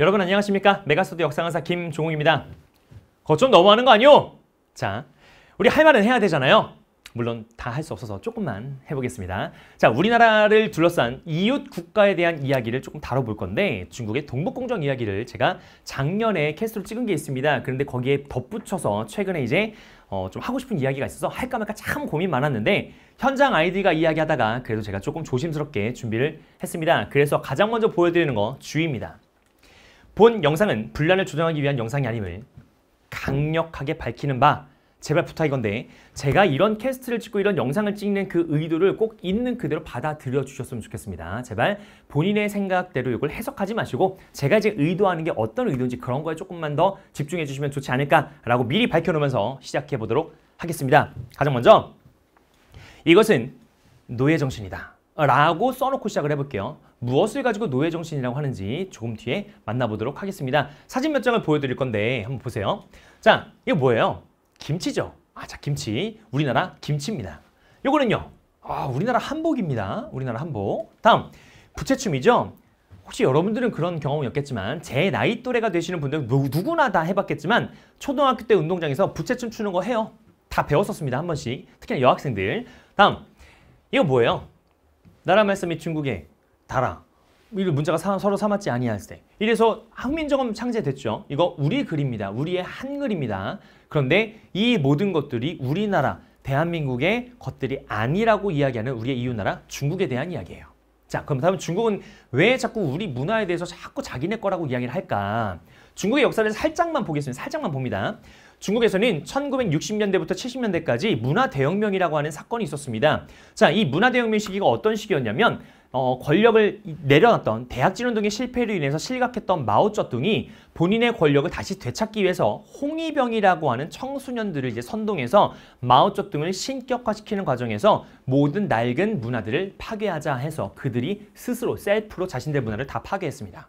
여러분 안녕하십니까? 메가스터디 역사강사 김종욱입니다. 거 좀 너무하는 거 아니요? 자, 우리 할 말은 해야 되잖아요. 물론 다 할 수 없어서 조금만 해보겠습니다. 자, 우리나라를 둘러싼 이웃 국가에 대한 이야기를 조금 다뤄볼 건데 중국의 동북공정 이야기를 제가 작년에 캐스트로 찍은 게 있습니다. 그런데 거기에 덧붙여서 최근에 이제 어, 좀 하고 싶은 이야기가 있어서 할까 말까 참 고민 많았는데 현장 아이디가 이야기하다가 그래도 제가 조금 조심스럽게 준비를 했습니다. 그래서 가장 먼저 보여드리는 거 주의입니다. 본 영상은 분란을 조정하기 위한 영상이 아님을 강력하게 밝히는 바 제발 부탁이건데 제가 이런 캐스트를 찍고 이런 영상을 찍는 그 의도를 꼭 있는 그대로 받아들여 주셨으면 좋겠습니다. 제발 본인의 생각대로 이걸 해석하지 마시고 제가 이제 의도하는 게 어떤 의도인지 그런 거에 조금만 더 집중해 주시면 좋지 않을까라고 미리 밝혀놓으면서 시작해 보도록 하겠습니다. 가장 먼저 이것은 노예 정신이다 라고 써놓고 시작을 해볼게요. 무엇을 가지고 노예정신이라고 하는지 조금 뒤에 만나보도록 하겠습니다. 사진 몇 장을 보여드릴 건데 한번 보세요. 자, 이거 뭐예요? 김치죠? 아, 자, 김치. 우리나라 김치입니다. 요거는요. 아, 우리나라 한복입니다. 우리나라 한복. 다음, 부채춤이죠? 혹시 여러분들은 그런 경험이 없겠지만 제 나이 또래가 되시는 분들 누구나 다 해봤겠지만 초등학교 때 운동장에서 부채춤 추는 거 해요. 다 배웠었습니다. 한 번씩. 특히 여학생들. 다음, 이거 뭐예요? 나라 말씀이 중국에 달아. 이를 문자가 서로 삼았지 아니할 때. 이래서 항민정음 창제됐죠. 이거 우리 글입니다. 우리의 한글입니다. 그런데 이 모든 것들이 우리나라 대한민국의 것들이 아니라고 이야기하는 우리의 이웃나라 중국에 대한 이야기예요. 자 그럼 다음 중국은 왜 자꾸 우리 문화에 대해서 자꾸 자기네 거라고 이야기를 할까? 중국의 역사를 살짝만 보겠습니다. 살짝만 봅니다. 중국에서는 1960년대부터 70년대까지 문화대혁명이라고 하는 사건이 있었습니다. 자, 이 문화대혁명 시기가 어떤 시기였냐면 어, 권력을 내려놨던 대학진원 등의 실패로 인해서 실각했던 마오쩌둥이 본인의 권력을 다시 되찾기 위해서 홍위병이라고 하는 청소년들을 이제 선동해서 마오쩌둥을 신격화시키는 과정에서 모든 낡은 문화들을 파괴하자 해서 그들이 스스로 셀프로 자신들 문화를 다 파괴했습니다.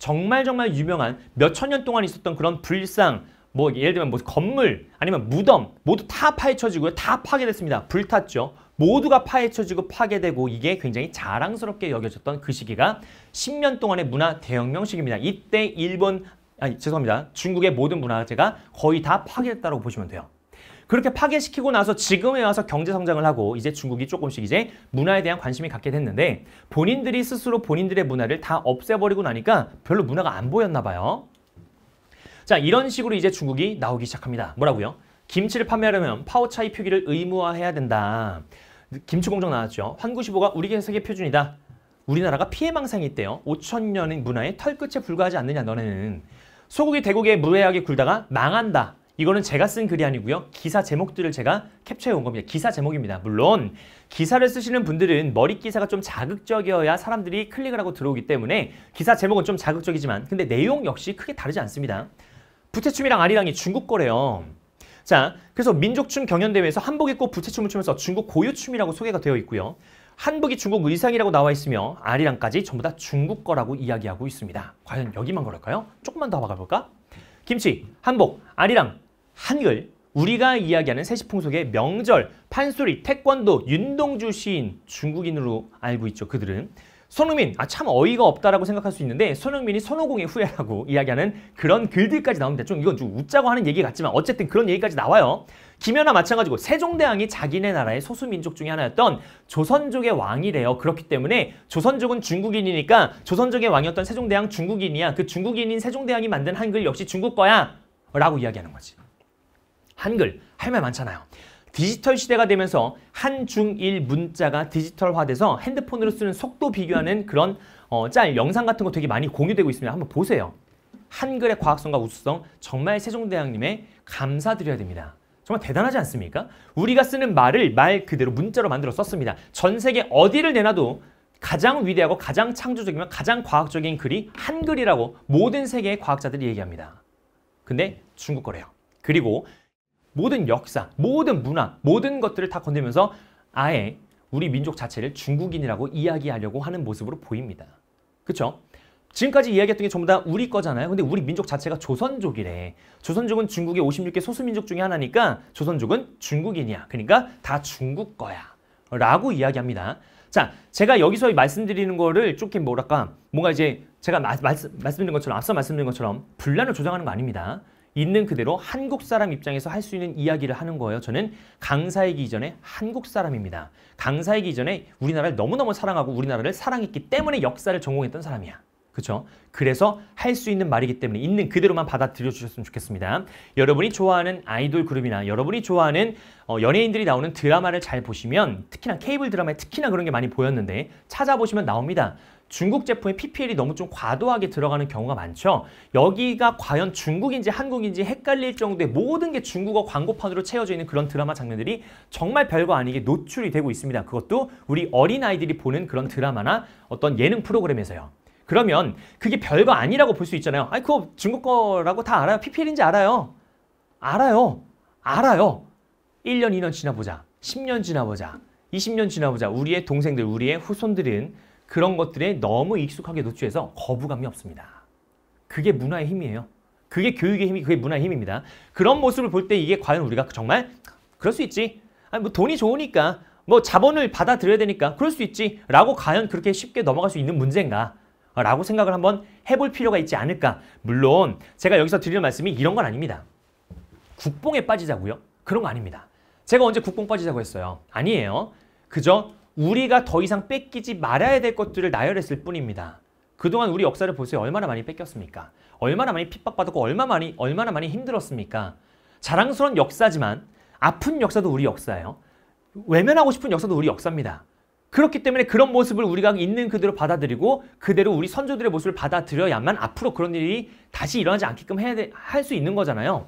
정말 정말 유명한 몇천년 동안 있었던 그런 불상, 뭐 예를 들면 뭐 건물 아니면 무덤 모두 다 파헤쳐지고요. 다 파괴됐습니다. 불탔죠. 모두가 파헤쳐지고 파괴되고 이게 굉장히 자랑스럽게 여겨졌던 그 시기가 10년 동안의 문화 대혁명 시기입니다. 이때 일본, 아니 죄송합니다. 중국의 모든 문화재가 거의 다 파괴됐다고 보시면 돼요. 그렇게 파괴시키고 나서 지금에 와서 경제 성장을 하고 이제 중국이 조금씩 이제 문화에 대한 관심이 갖게 됐는데 본인들이 스스로 본인들의 문화를 다 없애버리고 나니까 별로 문화가 안 보였나 봐요. 자 이런 식으로 이제 중국이 나오기 시작합니다. 뭐라고요? 김치를 판매하려면 파우차이 표기를 의무화해야 된다. 김치 공정 나왔죠. 환구시보가 우리 해석의 표준이다. 우리나라가 피해망상이 있대요. 5천년의 문화의 털끝에 불과하지 않느냐 너네는. 소국이 대국에 무례하게 굴다가 망한다. 이거는 제가 쓴 글이 아니고요. 기사 제목들을 제가 캡처해 온 겁니다. 기사 제목입니다. 물론 기사를 쓰시는 분들은 머리 기사가 좀 자극적이어야 사람들이 클릭을 하고 들어오기 때문에 기사 제목은 좀 자극적이지만 근데 내용 역시 크게 다르지 않습니다. 부채춤이랑 아리랑이 중국 거래요. 자, 그래서 민족춤 경연대회에서 한복 입고 부채춤을 추면서 중국 고유춤이라고 소개가 되어 있고요. 한복이 중국 의상이라고 나와 있으며 아리랑까지 전부 다 중국 거라고 이야기하고 있습니다. 과연 여기만 그럴까요? 조금만 더 와가볼까? 김치, 한복, 아리랑, 한글, 우리가 이야기하는 세시풍속의 명절, 판소리, 태권도, 윤동주 시인, 중국인으로 알고 있죠, 그들은. 손흥민, 아 참 어이가 없다라고 생각할 수 있는데 손흥민이 손오공의 후예라고 이야기하는 그런 글들까지 나옵니다. 좀 이건 좀 웃자고 하는 얘기 같지만 어쨌든 그런 얘기까지 나와요. 김연아 마찬가지고 세종대왕이 자기네 나라의 소수민족 중에 하나였던 조선족의 왕이래요. 그렇기 때문에 조선족은 중국인이니까 조선족의 왕이었던 세종대왕 중국인이야. 그 중국인인 세종대왕이 만든 한글 역시 중국 거야. 라고 이야기하는 거지. 한글 할 말 많잖아요. 디지털 시대가 되면서 한중일 문자가 디지털화돼서 핸드폰으로 쓰는 속도 비교하는 그런 어, 짤 영상 같은 거 되게 많이 공유되고 있습니다. 한번 보세요. 한글의 과학성과 우수성 정말 세종대왕님의 감사드려야 됩니다. 정말 대단하지 않습니까? 우리가 쓰는 말을 말 그대로 문자로 만들어 썼습니다. 전 세계 어디를 내놔도 가장 위대하고 가장 창조적이며 가장 과학적인 글이 한글이라고 모든 세계의 과학자들이 얘기합니다. 근데 중국 거래요. 그리고 모든 역사, 모든 문화, 모든 것들을 다 건드면서 아예 우리 민족 자체를 중국인이라고 이야기하려고 하는 모습으로 보입니다. 그렇죠? 지금까지 이야기했던 게 전부 다 우리 거잖아요. 근데 우리 민족 자체가 조선족이래. 조선족은 중국의 56개 소수민족 중에 하나니까 조선족은 중국인이야. 그러니까 다 중국 거야. 라고 이야기합니다. 자, 제가 여기서 말씀드리는 거를 조금 뭐랄까, 뭔가 이제 제가 마, 말씀, 말씀드린 것처럼, 앞서 말씀드린 것처럼 분란을 조장하는 거 아닙니다. 있는 그대로 한국 사람 입장에서 할 수 있는 이야기를 하는 거예요. 저는 강사이기 이전에 한국 사람입니다. 강사이기 이전에 우리나라를 너무너무 사랑하고 우리나라를 사랑했기 때문에 역사를 전공했던 사람이야. 그렇죠? 그래서 할 수 있는 말이기 때문에 있는 그대로만 받아들여 주셨으면 좋겠습니다. 여러분이 좋아하는 아이돌 그룹이나 여러분이 좋아하는 어, 연예인들이 나오는 드라마를 잘 보시면 특히나 케이블 드라마에 특히나 그런 게 많이 보였는데 찾아보시면 나옵니다. 중국 제품의 PPL이 너무 좀 과도하게 들어가는 경우가 많죠. 여기가 과연 중국인지 한국인지 헷갈릴 정도의 모든 게 중국어 광고판으로 채워져 있는 그런 드라마 장면들이 정말 별거 아니게 노출이 되고 있습니다. 그것도 우리 어린아이들이 보는 그런 드라마나 어떤 예능 프로그램에서요. 그러면 그게 별거 아니라고 볼 수 있잖아요. 아니 그거 중국 거라고 다 알아요. PPL인지 알아요. 알아요. 알아요. 1년, 2년 지나보자. 10년 지나보자. 20년 지나보자. 우리의 동생들, 우리의 후손들은 그런 것들에 너무 익숙하게 노출해서 거부감이 없습니다. 그게 문화의 힘이에요. 그게 교육의 힘이, 그게 문화의 힘입니다. 그런 모습을 볼 때 이게 과연 우리가 정말 그럴 수 있지. 아니 뭐 돈이 좋으니까 뭐 자본을 받아들여야 되니까 그럴 수 있지 라고 과연 그렇게 쉽게 넘어갈 수 있는 문제인가 라고 생각을 한번 해볼 필요가 있지 않을까 물론 제가 여기서 드리는 말씀이 이런 건 아닙니다 국뽕에 빠지자고요? 그런 거 아닙니다 제가 언제 국뽕 빠지자고 했어요 아니에요 그저 우리가 더 이상 뺏기지 말아야 될 것들을 나열했을 뿐입니다. 그동안 우리 역사를 보세요. 얼마나 많이 뺏겼습니까? 얼마나 많이 핍박받았고 얼마나 많이 얼마나 많이 힘들었습니까? 자랑스러운 역사지만 아픈 역사도 우리 역사예요. 외면하고 싶은 역사도 우리 역사입니다. 그렇기 때문에 그런 모습을 우리가 있는 그대로 받아들이고 그대로 우리 선조들의 모습을 받아들여야만 앞으로 그런 일이 다시 일어나지 않게끔 해야 할수 있는 거잖아요.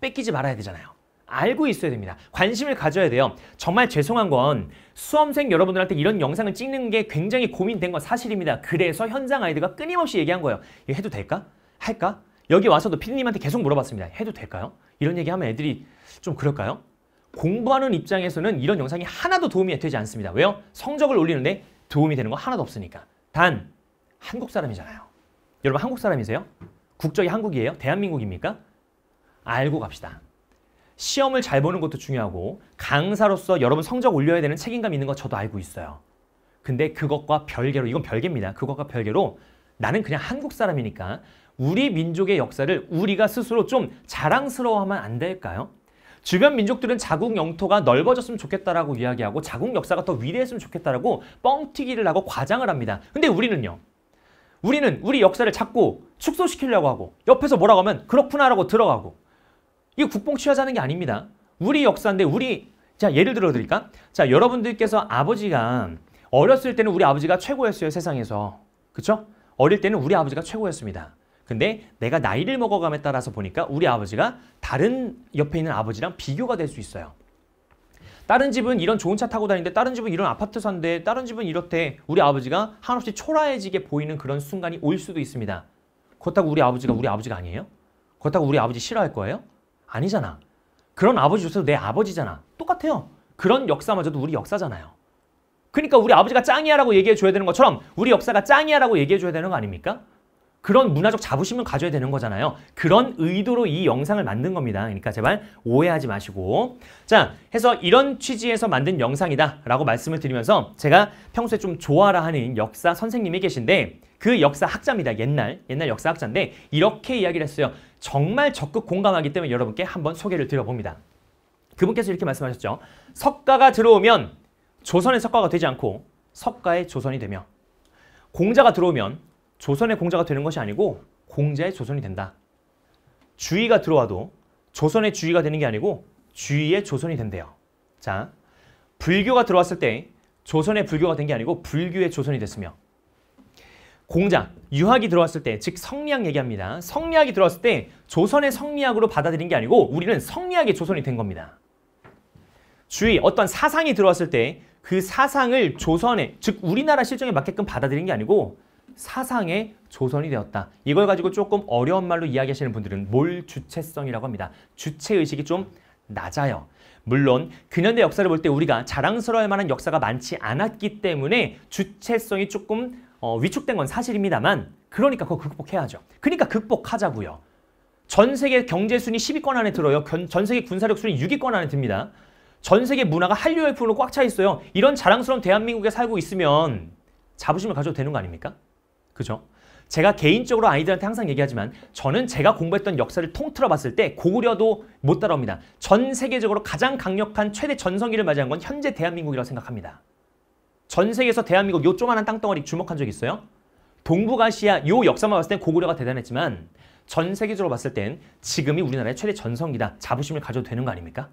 뺏기지 말아야 되잖아요. 알고 있어야 됩니다. 관심을 가져야 돼요. 정말 죄송한 건 수험생 여러분들한테 이런 영상을 찍는 게 굉장히 고민된 건 사실입니다. 그래서 현장 아이들과 끊임없이 얘기한 거예요. 이거 해도 될까? 할까? 여기 와서도 피디님한테 계속 물어봤습니다. 해도 될까요? 이런 얘기하면 애들이 좀 그럴까요? 공부하는 입장에서는 이런 영상이 하나도 도움이 되지 않습니다. 왜요? 성적을 올리는데 도움이 되는 거 하나도 없으니까. 단, 한국 사람이잖아요. 여러분 한국 사람이세요? 국적이 한국이에요? 대한민국입니까? 알고 갑시다. 시험을 잘 보는 것도 중요하고 강사로서 여러분 성적 올려야 되는 책임감 있는 거 저도 알고 있어요. 근데 그것과 별개로 이건 별개입니다. 그것과 별개로 나는 그냥 한국 사람이니까 우리 민족의 역사를 우리가 스스로 좀 자랑스러워하면 안 될까요? 주변 민족들은 자국 영토가 넓어졌으면 좋겠다라고 이야기하고 자국 역사가 더 위대했으면 좋겠다라고 뻥튀기를 하고 과장을 합니다. 근데 우리는요. 우리는 우리 역사를 자꾸 축소시키려고 하고 옆에서 뭐라고 하면 그렇구나라고 들어가고 이 국뽕 취하자는 게 아닙니다. 우리 역사인데 우리 자 예를 들어 드릴까? 자 여러분들께서 아버지가 어렸을 때는 우리 아버지가 최고였어요 세상에서 그쵸? 어릴 때는 우리 아버지가 최고였습니다. 근데 내가 나이를 먹어감에 따라서 보니까 우리 아버지가 다른 옆에 있는 아버지랑 비교가 될 수 있어요. 다른 집은 이런 좋은 차 타고 다니는데 다른 집은 이런 아파트 산데 다른 집은 이렇대 우리 아버지가 한없이 초라해지게 보이는 그런 순간이 올 수도 있습니다. 그렇다고 우리 아버지가 우리 아버지가 아니에요? 그렇다고 우리 아버지 싫어할 거예요? 아니잖아. 그런 아버지 주셔도내 아버지잖아. 똑같아요. 그런 역사마저도 우리 역사잖아요. 그러니까 우리 아버지가 짱이야라고 얘기해 줘야 되는 것처럼 우리 역사가 짱이야라고 얘기해 줘야 되는 거 아닙니까? 그런 문화적 자부심을 가져야 되는 거잖아요. 그런 의도로 이 영상을 만든 겁니다. 그러니까 제발 오해하지 마시고 자, 해서 이런 취지에서 만든 영상이다 라고 말씀을 드리면서 제가 평소에 좀 좋아라 하는 역사 선생님이 계신데 그 역사학자입니다. 옛날, 옛날 역사학자인데 이렇게 이야기를 했어요. 정말 적극 공감하기 때문에 여러분께 한번 소개를 드려봅니다. 그분께서 이렇게 말씀하셨죠. 석가가 들어오면 조선의 석가가 되지 않고 석가의 조선이 되며 공자가 들어오면 조선의 공자가 되는 것이 아니고 공자의 조선이 된다. 주의가 들어와도 조선의 주의가 되는 게 아니고 주의의 조선이 된대요. 자, 불교가 들어왔을 때 조선의 불교가 된 게 아니고 불교의 조선이 됐으며 공자, 유학이 들어왔을 때, 즉 성리학 얘기합니다. 성리학이 들어왔을 때 조선의 성리학으로 받아들인 게 아니고 우리는 성리학의 조선이 된 겁니다. 주의, 어떤 사상이 들어왔을 때 그 사상을 조선의, 즉 우리나라 실정에 맞게끔 받아들인 게 아니고 사상의 조선이 되었다. 이걸 가지고 조금 어려운 말로 이야기하시는 분들은 몰 주체성이라고 합니다. 주체의식이 좀 낮아요. 물론 근현대 역사를 볼 때 우리가 자랑스러워할 만한 역사가 많지 않았기 때문에 주체성이 조금 어, 위축된 건 사실입니다만 그러니까 그거 극복해야죠. 그러니까 극복하자고요. 전 세계 경제 순위 10위권 안에 들어요. 전 세계 군사력 순위 6위권 안에 듭니다. 전 세계 문화가 한류 열풍으로 꽉 차 있어요. 이런 자랑스러운 대한민국에 살고 있으면 자부심을 가져도 되는 거 아닙니까? 그죠? 제가 개인적으로 아이들한테 항상 얘기하지만 저는 제가 공부했던 역사를 통틀어 봤을 때 고구려도 못 따라옵니다. 전 세계적으로 가장 강력한 최대 전성기를 맞이한 건 현재 대한민국이라고 생각합니다. 전 세계에서 대한민국 요 조만한 땅덩어리 주목한 적 있어요? 동북아시아 요 역사만 봤을 땐 고구려가 대단했지만 전 세계적으로 봤을 땐 지금이 우리나라의 최대 전성기다. 자부심을 가져도 되는 거 아닙니까?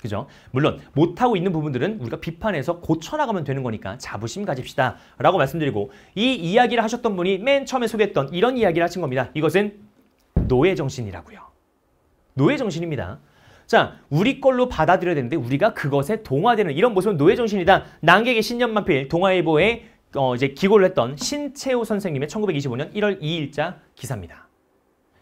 그죠? 물론 못하고 있는 부분들은 우리가 비판해서 고쳐나가면 되는 거니까 자부심 가집시다 라고 말씀드리고 이 이야기를 하셨던 분이 맨 처음에 소개했던 이런 이야기를 하신 겁니다. 이것은 노예정신이라고요. 노예정신입니다. 자, 우리 걸로 받아들여야 되는데 우리가 그것에 동화되는 이런 모습은 노예정신이다. 남객의 신년만필 동아일보에 어, 이제 기고를 했던 신채호 선생님의 1925년 1월 2일자 기사입니다.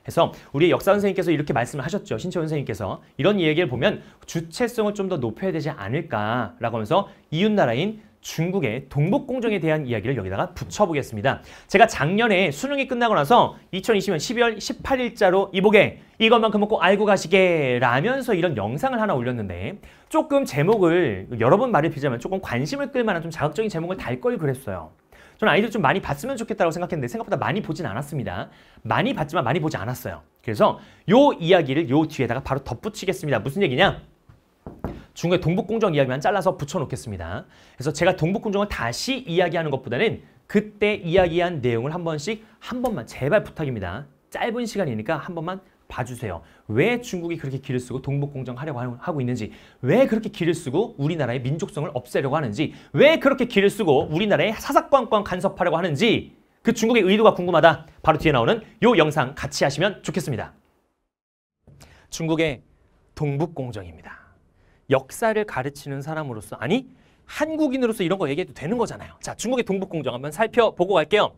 해서 우리 역사 선생님께서 이렇게 말씀을 하셨죠. 신채원 선생님께서 이런 이야기를 보면 주체성을 좀 더 높여야 되지 않을까라고 하면서 이웃나라인 중국의 동북공정에 대한 이야기를 여기다가 붙여보겠습니다. 제가 작년에 수능이 끝나고 나서 2020년 12월 18일자로 이보게 이것만큼은 꼭 알고 가시게 라면서 이런 영상을 하나 올렸는데 조금 제목을 여러분 말을 빌자면 조금 관심을 끌만한 좀 자극적인 제목을 달 걸 그랬어요. 저는 아이들 좀 많이 봤으면 좋겠다고 생각했는데 생각보다 많이 보진 않았습니다. 많이 봤지만 많이 보지 않았어요. 그래서 요 이야기를 요 뒤에다가 바로 덧붙이겠습니다. 무슨 얘기냐? 중국의 동북공정 이야기만 잘라서 붙여놓겠습니다. 그래서 제가 동북공정을 다시 이야기하는 것보다는 그때 이야기한 내용을 한 번씩 한 번만 제발 부탁입니다. 짧은 시간이니까 한 번만 봐주세요. 왜 중국이 그렇게 길을 쓰고 동북공정 하려고 하고 있는지, 왜 그렇게 길을 쓰고 우리나라의 민족성을 없애려고 하는지, 왜 그렇게 길을 쓰고 우리나라의 사사건건 간섭하려고 하는지 그 중국의 의도가 궁금하다. 바로 뒤에 나오는 요 영상 같이 하시면 좋겠습니다. 중국의 동북공정입니다. 역사를 가르치는 사람으로서 아니 한국인으로서 이런 거 얘기해도 되는 거잖아요. 자, 중국의 동북공정 한번 살펴보고 갈게요.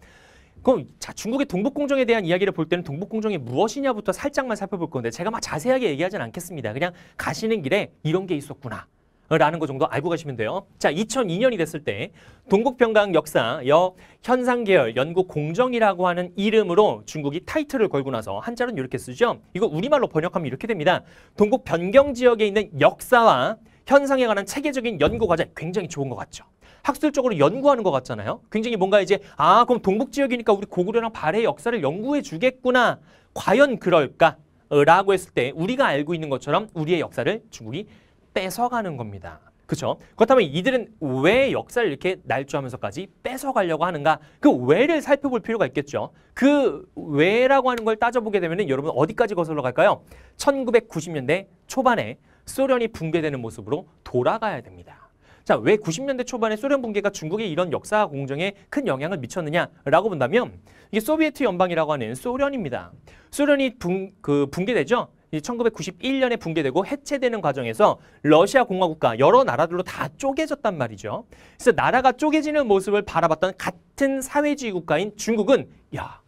그럼 자 중국의 동북공정에 대한 이야기를 볼 때는 동북공정이 무엇이냐부터 살짝만 살펴볼 건데 제가 막 자세하게 얘기하진 않겠습니다. 그냥 가시는 길에 이런 게 있었구나. 라는 거 정도 알고 가시면 돼요. 자, 2002년이 됐을 때 동국평강 역사 여 현상계열 연구 공정이라고 하는 이름으로 중국이 타이틀을 걸고 나서 한자로는 이렇게 쓰죠. 이거 우리말로 번역하면 이렇게 됩니다. 동국 변경 지역에 있는 역사와 현상에 관한 체계적인 연구 과제 굉장히 좋은 것 같죠. 학술적으로 연구하는 것 같잖아요. 굉장히 뭔가 이제 아 그럼 동북 지역이니까 우리 고구려랑 발해의 역사를 연구해 주겠구나. 과연 그럴까? 어, 라고 했을 때 우리가 알고 있는 것처럼 우리의 역사를 중국이 뺏어가는 겁니다. 그렇죠? 그렇다면 이들은 왜 역사를 이렇게 날조하면서까지 뺏어가려고 하는가? 그 왜를 살펴볼 필요가 있겠죠. 그 왜라고 하는 걸 따져보게 되면 여러분 어디까지 거슬러 갈까요? 1990년대 초반에 소련이 붕괴되는 모습으로 돌아가야 됩니다. 자, 왜 90년대 초반에 소련 붕괴가 중국의 이런 역사 공정에 큰 영향을 미쳤느냐라고 본다면 이게 소비에트 연방이라고 하는 소련입니다. 소련이 붕, 그 붕괴되죠. 1991년에 붕괴되고 해체되는 과정에서 러시아 공화국과 여러 나라들로 다 쪼개졌단 말이죠. 그래서 나라가 쪼개지는 모습을 바라봤던 같은 사회주의 국가인 중국은 야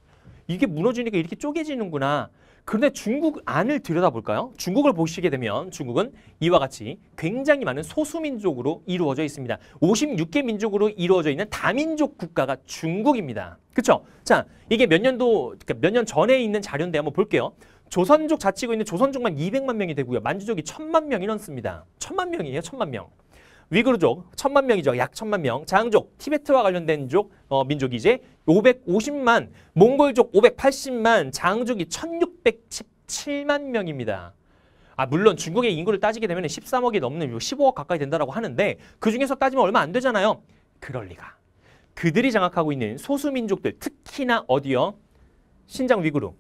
이게 무너지니까 이렇게 쪼개지는구나 그런데 중국 안을 들여다볼까요? 중국을 보시게 되면 중국은 이와 같이 굉장히 많은 소수민족으로 이루어져 있습니다. 56개 민족으로 이루어져 있는 다민족 국가가 중국입니다. 그렇죠? 자, 이게 몇 년도 그러니까 몇년 전에 있는 자료인데 한번 볼게요. 조선족 자치고 있는 조선족만 200만 명이 되고요. 만주족이 1000만 명이 넘습니다. 1000만 명이에요. 1000만 명. 위그르족 천만 명이죠. 약 천만 명. 장족, 티베트와 관련된 족, 어, 민족이 이제 550만, 몽골족 580만, 장족이 1617만 명입니다. 아, 물론 중국의 인구를 따지게 되면 13억이 넘는 15억 가까이 된다고 하는데 그 중에서 따지면 얼마 안 되잖아요. 그럴 리가. 그들이 장악하고 있는 소수민족들 특히나 어디요? 신장 위구르,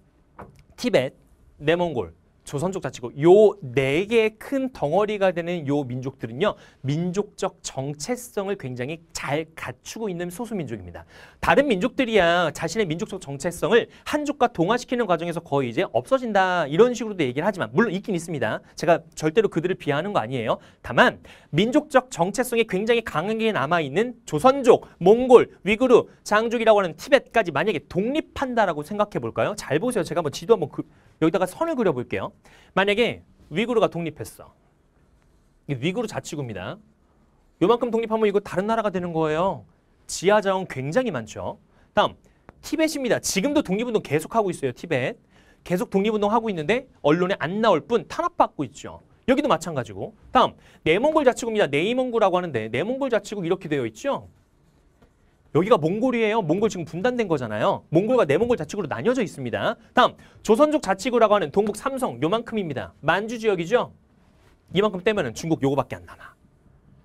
티벳, 내몽골, 조선족 자치구요 네 개의 큰 덩어리가 되는 요 민족들은요. 민족적 정체성을 굉장히 잘 갖추고 있는 소수민족입니다. 다른 민족들이야 자신의 민족적 정체성을 한족과 동화시키는 과정에서 거의 이제 없어진다 이런 식으로도 얘기를 하지만 물론 있긴 있습니다. 제가 절대로 그들을 비하하는 거 아니에요. 다만 민족적 정체성이 굉장히 강하게 남아있는 조선족, 몽골, 위그르 장족이라고 하는 티벳까지 만약에 독립한다라고 생각해 볼까요? 잘 보세요. 제가 한번 지도 한번 그, 여기다가 선을 그려볼게요. 만약에 위구르가 독립했어. 위구르 자치구입니다. 요만큼 독립하면 이거 다른 나라가 되는 거예요. 지하 자원 굉장히 많죠. 다음 티벳입니다. 지금도 독립운동 계속하고 있어요. 티벳. 계속 독립운동 하고 있는데 언론에 안 나올 뿐 탄압받고 있죠. 여기도 마찬가지고. 다음 네몽골 자치구입니다. 네이몽구라고 하는데 네몽골 자치구 이렇게 되어 있죠. 여기가 몽골이에요. 몽골 지금 분단된 거잖아요. 몽골과 내몽골 네 자치구로 나뉘어져 있습니다. 다음 조선족 자치구라고 하는 동북 삼성 요만큼입니다. 만주 지역이죠. 이만큼 떼면 중국 요거밖에 안 남아.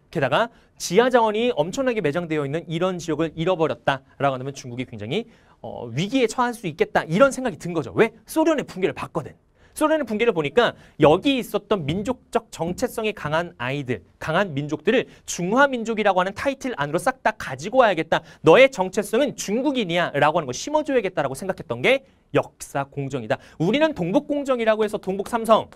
게다가 지하 자원이 엄청나게 매장되어 있는 이런 지역을 잃어버렸다라고 한다면 중국이 굉장히 어, 위기에 처할 수 있겠다 이런 생각이 든 거죠. 왜? 소련의 붕괴를 봤거든. 소련의 붕괴를 보니까 여기 있었던 민족적 정체성이 강한 아이들, 강한 민족들을 중화민족이라고 하는 타이틀 안으로 싹 다 가지고 와야겠다. 너의 정체성은 중국인이야 라고 하는 걸 심어줘야겠다라고 생각했던 게 역사 공정이다. 우리는 동북 공정이라고 해서 동북 삼성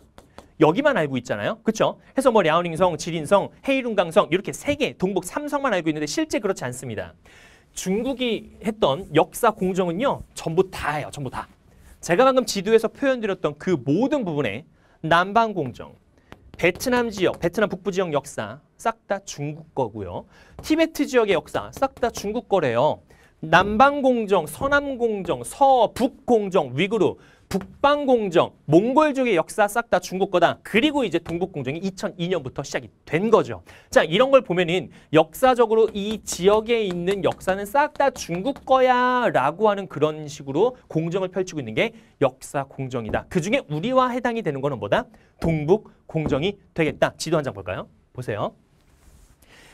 여기만 알고 있잖아요. 그렇죠? 해서 뭐 랴오닝성, 지린성, 헤이룽강성 이렇게 세 개 동북 삼성만 알고 있는데 실제 그렇지 않습니다. 중국이 했던 역사 공정은요. 전부 다예요. 전부 다. 제가 방금 지도에서 표현드렸던 그 모든 부분에 남방공정, 베트남 지역, 베트남 북부 지역 역사 싹 다 중국 거고요. 티베트 지역의 역사 싹 다 중국 거래요. 남방공정, 서남공정, 서북공정, 위구르 북방공정, 몽골족의 역사 싹 다 중국 거다. 그리고 이제 동북공정이 2002년부터 시작이 된 거죠. 자, 이런 걸 보면은 역사적으로 이 지역에 있는 역사는 싹 다 중국 거야 라고 하는 그런 식으로 공정을 펼치고 있는 게 역사 공정이다. 그중에 우리와 해당이 되는 거는 뭐다? 동북공정이 되겠다. 지도 한 장 볼까요? 보세요.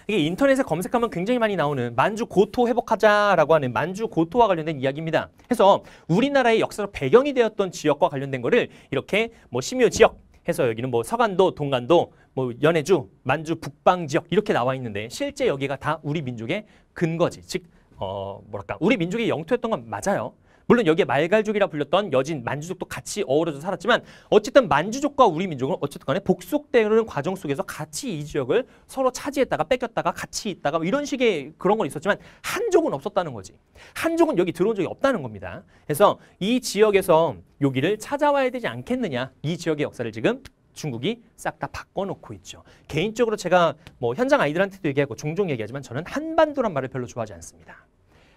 이게 인터넷에 검색하면 굉장히 많이 나오는 만주 고토 회복하자라고 하는 만주 고토와 관련된 이야기입니다. 해서 우리나라의 역사적 배경이 되었던 지역과 관련된 거를 이렇게 뭐 심요 지역 해서 여기는 뭐 서간도, 동간도, 뭐 연해주, 만주 북방 지역 이렇게 나와 있는데 실제 여기가 다 우리 민족의 근거지. 즉 어, 뭐랄까 우리 민족의 영토였던 건 맞아요. 물론 여기에 말갈족이라 불렸던 여진 만주족도 같이 어우러져 살았지만 어쨌든 만주족과 우리 민족은 어쨌든 간에 복속되는 과정 속에서 같이 이 지역을 서로 차지했다가 뺏겼다가 같이 있다가 뭐 이런 식의 그런 건 있었지만 한족은 없었다는 거지. 한족은 여기 들어온 적이 없다는 겁니다. 그래서 이 지역에서 여기를 찾아와야 되지 않겠느냐. 이 지역의 역사를 지금 중국이 싹 다 바꿔놓고 있죠. 개인적으로 제가 뭐 현장 아이들한테도 얘기하고 종종 얘기하지만 저는 한반도란 말을 별로 좋아하지 않습니다.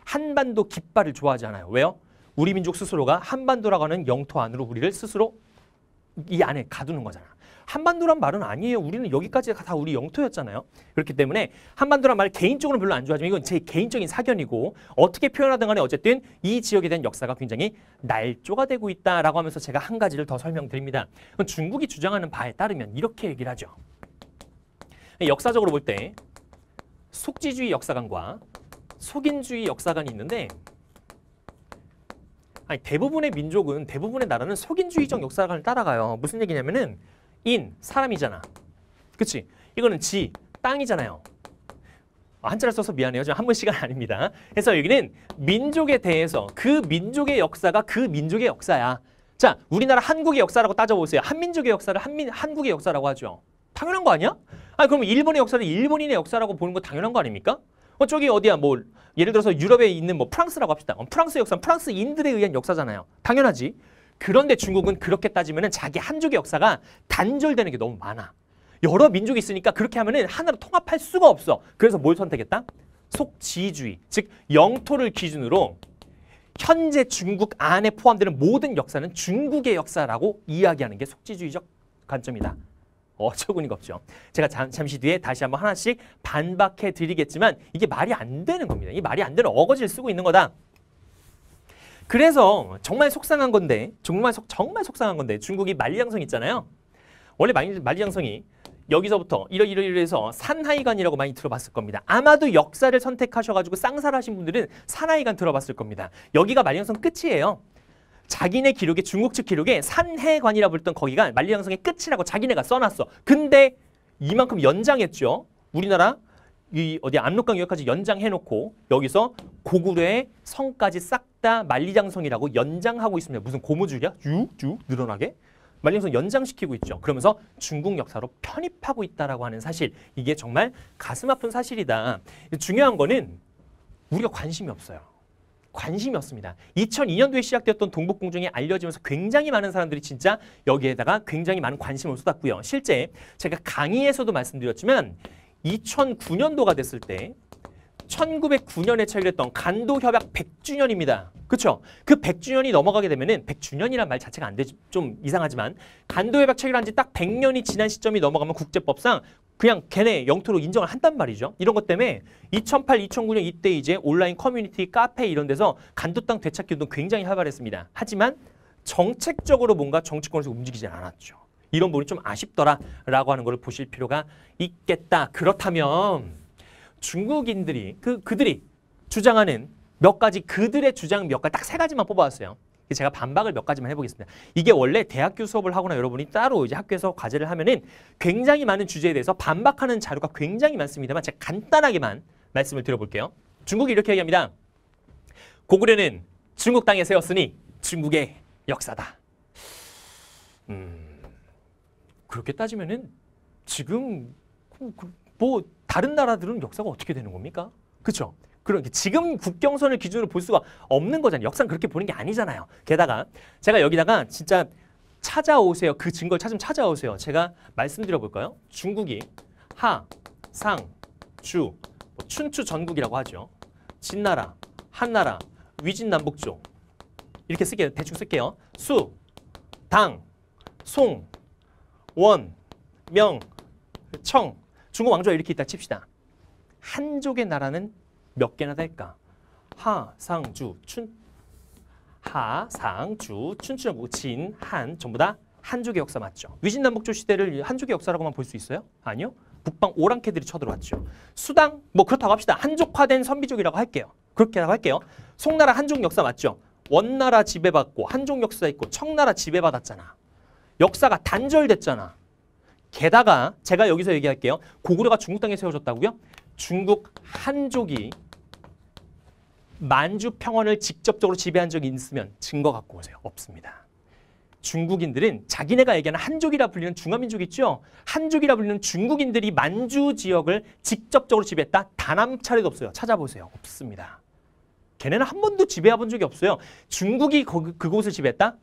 한반도 깃발을 좋아하지 않아요. 왜요? 우리 민족 스스로가 한반도라고 하는 영토 안으로 우리를 스스로 이 안에 가두는 거잖아. 한반도란 말은 아니에요. 우리는 여기까지가 다 우리 영토였잖아요. 그렇기 때문에 한반도란 말 개인적으로 별로 안 좋아하지만 이건 제 개인적인 사견이고 어떻게 표현하든 간에 어쨌든 이 지역에 대한 역사가 굉장히 날조가 되고 있다라고 하면서 제가 한 가지를 더 설명드립니다. 중국이 주장하는 바에 따르면 이렇게 얘기를 하죠. 역사적으로 볼 때 속지주의 역사관과 속인주의 역사관이 있는데 아니 대부분의 민족은 대부분의 나라는 석인주의적 역사관을 따라가요. 무슨 얘기냐면은 인 사람이잖아. 그치? 이거는 지 땅이잖아요. 아, 한자를 써서 미안해요. 지금 한번 시간 아닙니다. 그래서 여기는 민족에 대해서 그 민족의 역사가 그 민족의 역사야. 자, 우리나라 한국의 역사라고 따져보세요. 한민족의 역사를 한민, 한국의 역사라고 하죠. 당연한 거 아니야? 아니, 그럼 일본의 역사를 일본인의 역사라고 보는 거 당연한 거 아닙니까? 어, 저기 어디야 뭐 예를 들어서 유럽에 있는 뭐 프랑스라고 합시다. 어, 프랑스 역사는 프랑스인들에 의한 역사잖아요. 당연하지. 그런데 중국은 그렇게 따지면 자기 한족의 역사가 단절되는 게 너무 많아. 여러 민족이 있으니까 그렇게 하면 하나로 통합할 수가 없어. 그래서 뭘 선택했다? 속지주의, 즉 영토를 기준으로 현재 중국 안에 포함되는 모든 역사는 중국의 역사라고 이야기하는 게 속지주의적 관점이다. 어처구니가 없죠. 제가 잠, 시 뒤에 다시 한번 하나씩 반박해 드리겠지만 이게 말이 안 되는 겁니다. 이 말이 안 되는 어거지를 쓰고 있는 거다. 그래서 정말 속상한 건데 정말 속, 정말 속상한 건데 중국이 만리장성 있잖아요. 원래 만리장성이 여기서부터 이러이러이러해서 산하이관이라고 많이 들어봤을 겁니다. 아마도 역사를 선택하셔가지고 쌍살하신 분들은 산하이관 들어봤을 겁니다. 여기가 만리장성 끝이에요. 자기네 기록에 중국 측 기록에 산해관이라 불던 거기가 만리장성의 끝이라고 자기네가 써놨어. 근데 이만큼 연장했죠. 우리나라 이 어디 압록강 여기까지 연장해놓고 여기서 고구려의 성까지 싹 다 만리장성이라고 연장하고 있습니다. 무슨 고무줄이야? 쭉쭉 늘어나게. 만리장성 연장시키고 있죠. 그러면서 중국 역사로 편입하고 있다라고 하는 사실. 이게 정말 가슴 아픈 사실이다. 중요한 거는 우리가 관심이 없어요. 관심이 없습니다. 2002년도에 시작되었던 동북공정이 알려지면서 굉장히 많은 사람들이 진짜 여기에다가 굉장히 많은 관심을 쏟았고요. 실제 제가 강의에서도 말씀드렸지만 2009년도가 됐을 때 1909년에 체결했던 간도협약 100주년입니다. 그렇죠? 그 100주년이 넘어가게 되면 은 100주년이란 말 자체가 안 되지 좀 이상하지만 간도협약 체결한 지 딱 100년이 지난 시점이 넘어가면 국제법상 그냥 걔네 영토로 인정을 한단 말이죠. 이런 것 때문에 2008, 2009년 이때 이제 온라인 커뮤니티, 카페 이런 데서 간도 땅 되찾기 운동 굉장히 활발했습니다. 하지만 정책적으로 뭔가 정치권에서 움직이지 않았죠. 이런 부분이 좀 아쉽더라라고 하는 것을 보실 필요가 있겠다. 그렇다면 중국인들이 그 그들이 주장하는 몇 가지 그들의 주장 몇 가지 딱 세 가지만 뽑아왔어요. 제가 반박을 몇 가지만 해보겠습니다. 이게 원래 대학교 수업을 하거나 여러분이 따로 이제 학교에서 과제를 하면은 굉장히 많은 주제에 대해서 반박하는 자료가 굉장히 많습니다만 제가 간단하게만 말씀을 드려볼게요. 중국이 이렇게 얘기합니다. 고구려는 중국 땅에 세웠으니 중국의 역사다. 음, 그렇게 따지면은 지금 그, 그, 뭐 다른 나라들은 역사가 어떻게 되는 겁니까? 그렇죠? 그런 지금 국경선을 기준으로 볼 수가 없는 거잖아요. 역사는 그렇게 보는 게 아니잖아요. 게다가 제가 여기다가 진짜 찾아오세요. 그 증거를 찾으면 찾아오세요. 제가 말씀드려 볼까요? 중국이 하, 상, 주, 뭐 춘추 전국이라고 하죠. 진나라, 한나라, 위진남북조 이렇게 쓸게요. 대충 쓸게요. 수, 당, 송, 원, 명, 청 중국 왕조가 이렇게 있다 칩시다. 한족의 나라는 몇 개나 될까? 하, 상, 주, 춘. 하, 상, 주, 춘추 진, 한 전부 다 한족의 역사 맞죠. 위진남북조 시대를 한족의 역사라고만 볼 수 있어요? 아니요. 북방 오랑캐들이 쳐들어왔죠. 수당 뭐 그렇다고 합시다. 한족화된 선비족이라고 할게요. 그렇게라고 할게요. 송나라 한족 역사 맞죠? 원나라 지배받고 한족 역사 있고 청나라 지배받았잖아. 역사가 단절됐잖아. 게다가 제가 여기서 얘기할게요. 고구려가 중국 땅에 세워졌다고요? 중국 한족이 만주 평원을 직접적으로 지배한 적이 있으면 증거 갖고 오세요. 없습니다. 중국인들은 자기네가 얘기하는 한족이라 불리는 중화민족 있죠? 한족이라 불리는 중국인들이 만주 지역을 직접적으로 지배했다? 단한 차례도 없어요. 찾아보세요. 없습니다. 걔네는 한 번도 지배해본 적이 없어요. 중국이 거기, 그곳을 지배했다?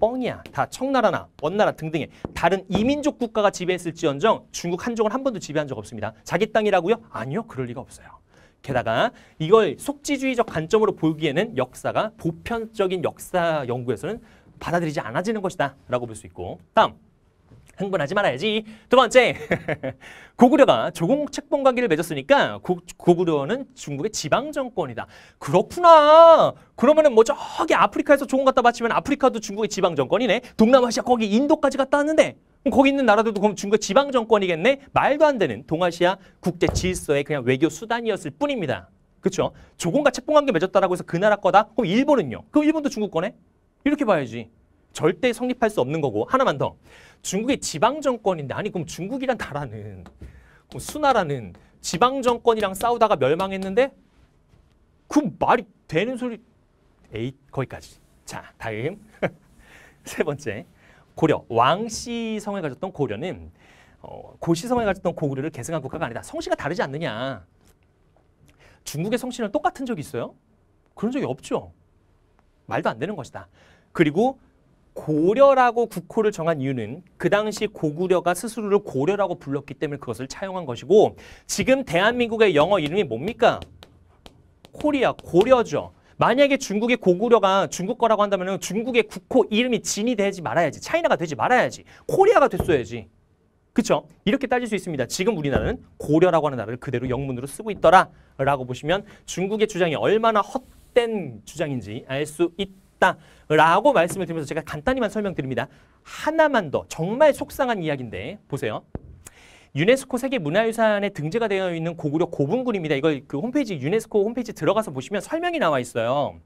뻥이야. 다 청나라나 원나라 등등의 다른 이민족 국가가 지배했을지언정 중국 한족은 한 번도 지배한 적 없습니다. 자기 땅이라고요? 아니요. 그럴 리가 없어요. 게다가 이걸 속지주의적 관점으로 보기에는 역사가 보편적인 역사 연구에서는 받아들이지 않아지는 것이다 라고 볼 수 있고 다음 흥분하지 말아야지. 두 번째, 고구려가 조공 책봉 관계를 맺었으니까 고, 고구려는 중국의 지방 정권이다. 그렇구나. 그러면은 뭐 저기 아프리카에서 조공 갖다 바치면 아프리카도 중국의 지방 정권이네. 동남아시아 거기 인도까지 갔다 왔는데 거기 있는 나라들도 그럼 중국 지방 정권이겠네? 말도 안 되는 동아시아 국제 질서의 그냥 외교 수단이었을 뿐입니다. 그렇죠? 조공과 책봉관계 맺었다라고 해서 그 나라 거다? 그럼 일본은요? 그럼 일본도 중국 거네? 이렇게 봐야지. 절대 성립할 수 없는 거고 하나만 더. 중국의 지방 정권인데 아니 그럼 중국이란 나라는 그럼 수나라는 지방 정권이랑 싸우다가 멸망했는데 그 말이 되는 소리 에이 거기까지. 자 다음 세 번째. 고려 왕씨 성을 가졌던 고려는 어, 고씨 성을 가졌던 고구려를 계승한 국가가 아니다. 성씨가 다르지 않느냐. 중국의 성씨는 똑같은 적이 있어요? 그런 적이 없죠. 말도 안 되는 것이다. 그리고 고려라고 국호를 정한 이유는 그 당시 고구려가 스스로를 고려라고 불렀기 때문에 그것을 차용한 것이고 지금 대한민국의 영어 이름이 뭡니까? 코리아 고려죠. 만약에 중국의 고구려가 중국 거라고 한다면 중국의 국호 이름이 진이 되지 말아야지. 차이나가 되지 말아야지. 코리아가 됐어야지. 그렇죠? 이렇게 따질 수 있습니다. 지금 우리나라는 고려라고 하는 나라를 그대로 영문으로 쓰고 있더라라고 보시면 중국의 주장이 얼마나 헛된 주장인지 알 수 있다라고 말씀을 드리면서 제가 간단히만 설명드립니다. 하나만 더 정말 속상한 이야기인데 보세요. 유네스코 세계 문화유산에 등재가 되어 있는 고구려 고분군입니다. 이걸 그 홈페이지 유네스코 홈페이지 들어가서 보시면 설명이 나와 있어요.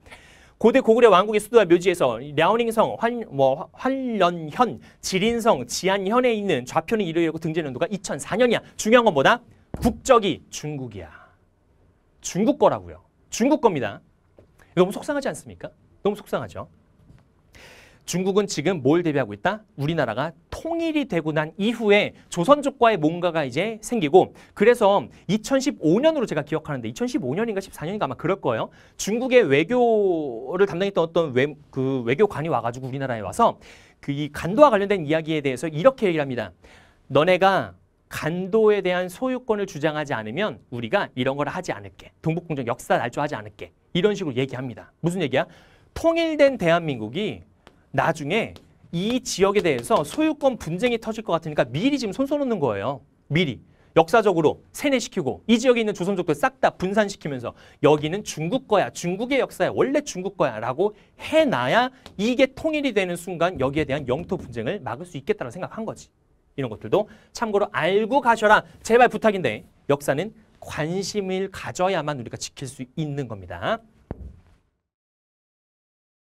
고대 고구려 왕국의 수도와 묘지에서 랴오닝성, 환, 뭐, 환련현, 지린성, 지안현에 있는 좌표는 이르려고 등재년도가 2004년이야. 중요한 건 뭐다? 국적이 중국이야. 중국 거라고요. 중국 겁니다. 너무 속상하지 않습니까? 너무 속상하죠. 중국은 지금 뭘 대비하고 있다? 우리나라가 통일이 되고 난 이후에 조선족과의 뭔가가 이제 생기고 그래서 2015년으로 제가 기억하는데 2015년인가 14년인가 아마 그럴 거예요. 중국의 외교를 담당했던 어떤 외, 그 외교관이 와가지고 우리나라에 와서 그 이 간도와 관련된 이야기에 대해서 이렇게 얘기를 합니다. 너네가 간도에 대한 소유권을 주장하지 않으면 우리가 이런 걸 하지 않을게. 동북공정 역사 날조하지 않을게. 이런 식으로 얘기합니다. 무슨 얘기야? 통일된 대한민국이 나중에 이 지역에 대해서 소유권 분쟁이 터질 것 같으니까 미리 지금 손 써놓는 거예요. 미리. 역사적으로 세뇌시키고 이 지역에 있는 조선족들 싹 다 분산시키면서 여기는 중국 거야, 중국의 역사야, 원래 중국 거야 라고 해놔야 이게 통일이 되는 순간 여기에 대한 영토 분쟁을 막을 수 있겠다는 생각한 거지. 이런 것들도 참고로 알고 가셔라. 제발 부탁인데 역사는 관심을 가져야만 우리가 지킬 수 있는 겁니다.